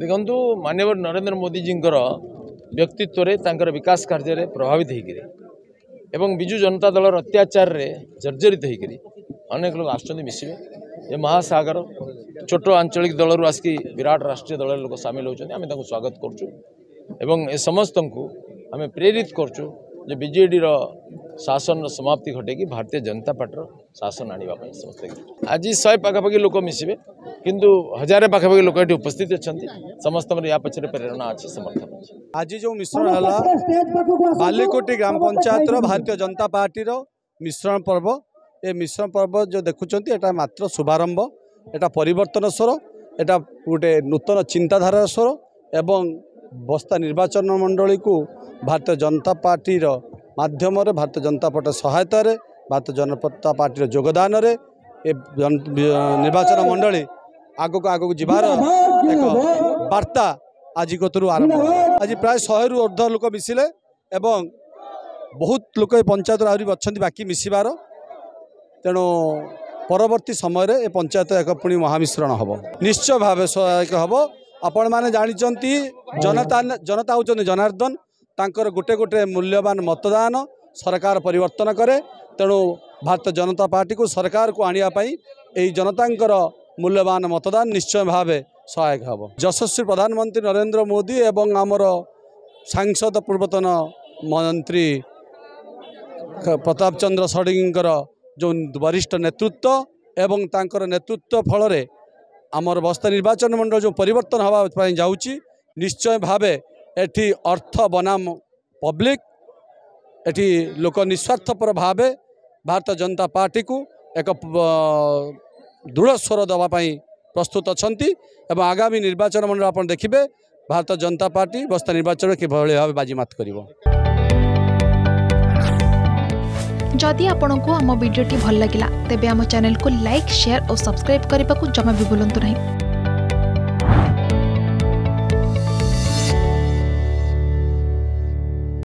ଦେଖନ୍ତୁ ମାନ୍ୟବର ନରେନ୍ଦ୍ର ମୋଦିଜୀଙ୍କର ବ୍ୟକ୍ତିତ୍ୱରେ ତାଙ୍କର ବିକାଶ କାର୍ଯ୍ୟରେ ପ୍ରଭାବିତ ହୋଇକିରି ଏବଂ ବିଜୁ ଜନତା ଦଳର ଅତ୍ୟାଚାରରେ ଜର୍ଜରିତ ହୋଇକିରି ଅନେକ ଲୋକ ଆସୁଛନ୍ତି ମିଶିବେ ଏ ମହାସାଗର ଛୋଟ ଆଞ୍ଚଳିକ ଦଳରୁ ଆସିକି ବିରାଟ ରାଷ୍ଟ୍ରୀୟ ଦଳର ଲୋକ ସାମିଲ ହେଉଛନ୍ତି ଆମେ ତାଙ୍କୁ ସ୍ୱାଗତ କରୁଛୁ ଏବଂ ଏ ସମସ୍ତଙ୍କୁ ଆମେ ପ୍ରେରିତ କରୁଛୁ ଯେ ବିଜେଡ଼ିର ଶାସନର ସମାପ୍ତି ଘଟେଇକି ଭାରତୀୟ ଜନତା ପାର୍ଟିର ଶାସନ ଆଣିବା ପାଇଁ ସମସ୍ତେ ଆଜି ଶହେ ପାଖାପାଖି ଲୋକ ମିଶିବେ କିନ୍ତୁ ହଜାରେ ପାଖାପାଖି ଲୋକ ଏଠି ଉପସ୍ଥିତ ଅଛନ୍ତି ସମସ୍ତଙ୍କର ୟା ପଛରେ ପ୍ରେରଣା ଅଛି ସମର୍ଥନ ଅଛି ଆଜି ଯେଉଁ ମିଶ୍ରଣ ହେଲା ବାଲିକୋଟି ଗ୍ରାମ ପଞ୍ଚାୟତର ଭାରତୀୟ ଜନତା ପାର୍ଟିର ମିଶ୍ରଣ ପର୍ବ ଏ ମିଶ୍ରଣ ପର୍ବ ଯେଉଁ ଦେଖୁଛନ୍ତି ଏଇଟା ମାତ୍ର ଶୁଭାରମ୍ଭ ଏଇଟା ପରିବର୍ତ୍ତନ ସ୍ୱର ଏଇଟା ଗୋଟେ ନୂତନ ଚିନ୍ତାଧାରାର ସ୍ୱର ଏବଂ ବସ୍ତା ନିର୍ବାଚନ ମଣ୍ଡଳୀକୁ ଭାରତୀୟ ଜନତା ପାର୍ଟିର ମାଧ୍ୟମରେ ଭାରତୀୟ ଜନତା ପାର୍ଟି ସହାୟତାରେ ଭାରତୀୟ ଜନତା ପାର୍ଟିର ଯୋଗଦାନରେ ଏ ନିର୍ବାଚନ ମଣ୍ଡଳୀ आगको आगको जा आजिकति आरम् आज प्राय प्रायः शुर्ध लोक मिसले ए बहुत लोकती अनि बाकी मिसबार तेणु परवर्ती रे पञ्चायत एक पि महामिश्रण हौ निश्चय भाषा सहयोग हौ आपण मे जान् जनता जनता हेर्छ जनारदन तर गोटे गोटे मूल्यवान मतदान सरकार परिवर्तन करे तेणु भारतीय जनता पार्टी को सरकारको आणिपि यही जनताको ମୂଲ୍ୟବାନ ମତଦାନ ନିଶ୍ଚୟ ଭାବେ ସହାୟକ ହେବ ଯଶସ୍ୱୀ ପ୍ରଧାନମନ୍ତ୍ରୀ ନରେନ୍ଦ୍ର ମୋଦି ଏବଂ ଆମର ସାଂସଦ ପୂର୍ବତନ ମନ୍ତ୍ରୀ ପ୍ରତାପ ଚନ୍ଦ୍ର ଷଡ଼ଙ୍ଗୀଙ୍କର ଯେଉଁ ବରିଷ୍ଠ ନେତୃତ୍ୱ ଏବଂ ତାଙ୍କର ନେତୃତ୍ୱ ଫଳରେ ଆମର ବସ୍ତା ନିର୍ବାଚନ ମଣ୍ଡଳ ଯେଉଁ ପରିବର୍ତ୍ତନ ହେବା ପାଇଁ ଯାଉଛି ନିଶ୍ଚୟ ଭାବେ ଏଠି ଅର୍ଥ ବନାମ ପବ୍ଲିକ ଏଠି ଲୋକ ନିଃସ୍ୱାର୍ଥପର ଭାବେ ଭାରତୀୟ ଜନତା ପାର୍ଟିକୁ ଏକ ଦୃଢ଼ ସ୍ୱର ଦେବା ପାଇଁ ପ୍ରସ୍ତୁତ ଅଛନ୍ତି ଏବଂ ଆଗାମୀ ନିର୍ବାଚନ ମଣ୍ଡଳ ଆପଣ ଦେଖିବେ ଭାରତୀୟ ଜନତା ପାର୍ଟି ବସ୍ତା ନିର୍ବାଚନରେ କିଭଳି ଭାବେ ବାଜିମାତ କରିବ ଯଦି ଆପଣଙ୍କୁ ଆମ ଭିଡ଼ିଓଟି ଭଲ ଲାଗିଲା ତେବେ ଆମ ଚ୍ୟାନେଲକୁ ଲାଇକ୍ ସେୟାର ଓ ସବସ୍କ୍ରାଇବ୍ କରିବାକୁ ଜମା ବି ଭୁଲନ୍ତୁ ନାହିଁ